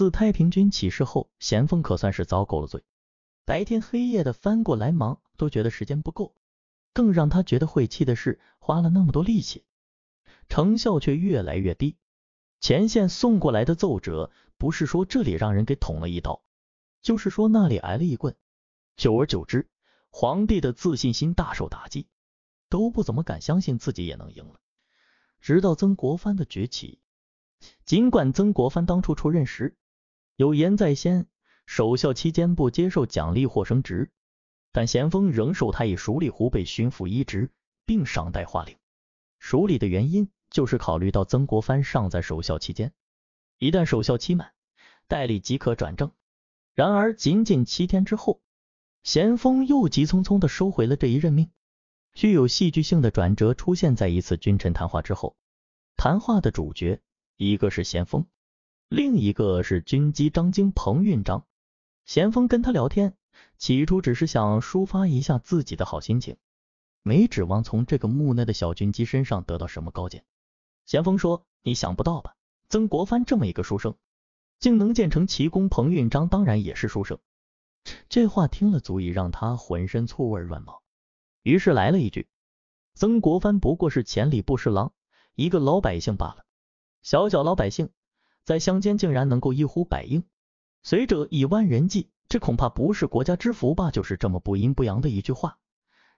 自太平军起事后，咸丰可算是遭够了罪，白天黑夜的翻过来忙，都觉得时间不够。更让他觉得晦气的是，花了那么多力气，成效却越来越低。前线送过来的奏折，不是说这里让人给捅了一刀，就是说那里挨了一棍。久而久之，皇帝的自信心大受打击，都不怎么敢相信自己也能赢了。直到曾国藩的崛起，尽管曾国藩当初出任时，有言在先，守孝期间不接受奖励或升职，但咸丰仍授他以蜀里湖北巡抚一职，并赏戴花翎。署理的原因就是考虑到曾国藩尚在守孝期间，一旦守孝期满，戴理即可转正。然而，仅仅七天之后，咸丰又急匆匆地收回了这一任命。具有戏剧性的转折出现在一次君臣谈话之后，谈话的主角一个是咸丰。另一个是军机张经彭运章，咸丰跟他聊天，起初只是想抒发一下自己的好心情，没指望从这个木讷的小军机身上得到什么高见。咸丰说：“你想不到吧？曾国藩这么一个书生，竟能建成奇功。彭运章当然也是书生，这话听了足以让他浑身醋味乱冒。”于是来了一句：“曾国藩不过是前礼部侍郎，一个老百姓罢了，小小老百姓。”在乡间竟然能够一呼百应，随者以万人计，这恐怕不是国家之福吧？就是这么不阴不阳的一句话，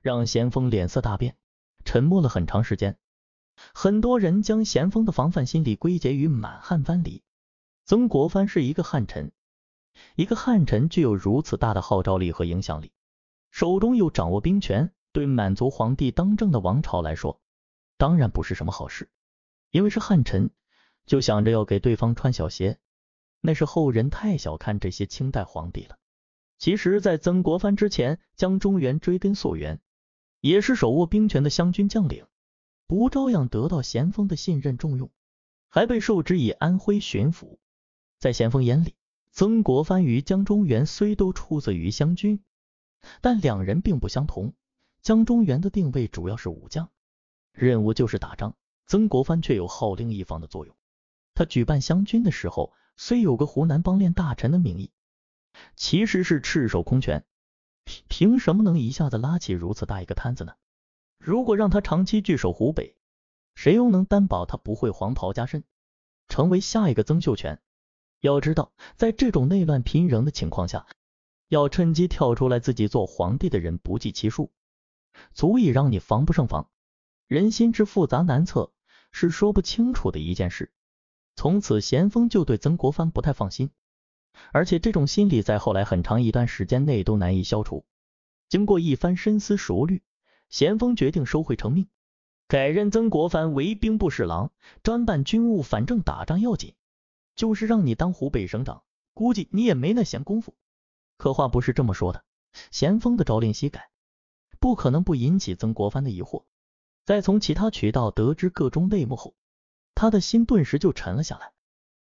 让咸丰脸色大变，沉默了很长时间。很多人将咸丰的防范心理归结于满汉藩篱。曾国藩是一个汉臣，一个汉臣具有如此大的号召力和影响力，手中又掌握兵权，对满族皇帝当政的王朝来说，当然不是什么好事，因为是汉臣。就想着要给对方穿小鞋，那是后人太小看这些清代皇帝了。其实，在曾国藩之前，江中源追根溯源，也是手握兵权的湘军将领，不照样得到咸丰的信任重用，还被授之以安徽巡抚？在咸丰眼里，曾国藩与江中源虽都出自于湘军，但两人并不相同。江中源的定位主要是武将，任务就是打仗；曾国藩却有号令一方的作用。他举办湘军的时候，虽有个湖南帮练大臣的名义，其实是赤手空拳，凭什么能一下子拉起如此大一个摊子呢？如果让他长期据守湖北，谁又能担保他不会黄袍加身，成为下一个曾秀全？要知道，在这种内乱频仍的情况下，要趁机跳出来自己做皇帝的人不计其数，足以让你防不胜防。人心之复杂难测，是说不清楚的一件事。从此，咸丰就对曾国藩不太放心，而且这种心理在后来很长一段时间内都难以消除。经过一番深思熟虑，咸丰决定收回成命，改任曾国藩为兵部侍郎，专办军务。反正打仗要紧，就是让你当湖北省长，估计你也没那闲工夫。可话不是这么说的，咸丰的朝令夕改，不可能不引起曾国藩的疑惑。在从其他渠道得知各中内幕后，他的心顿时就沉了下来。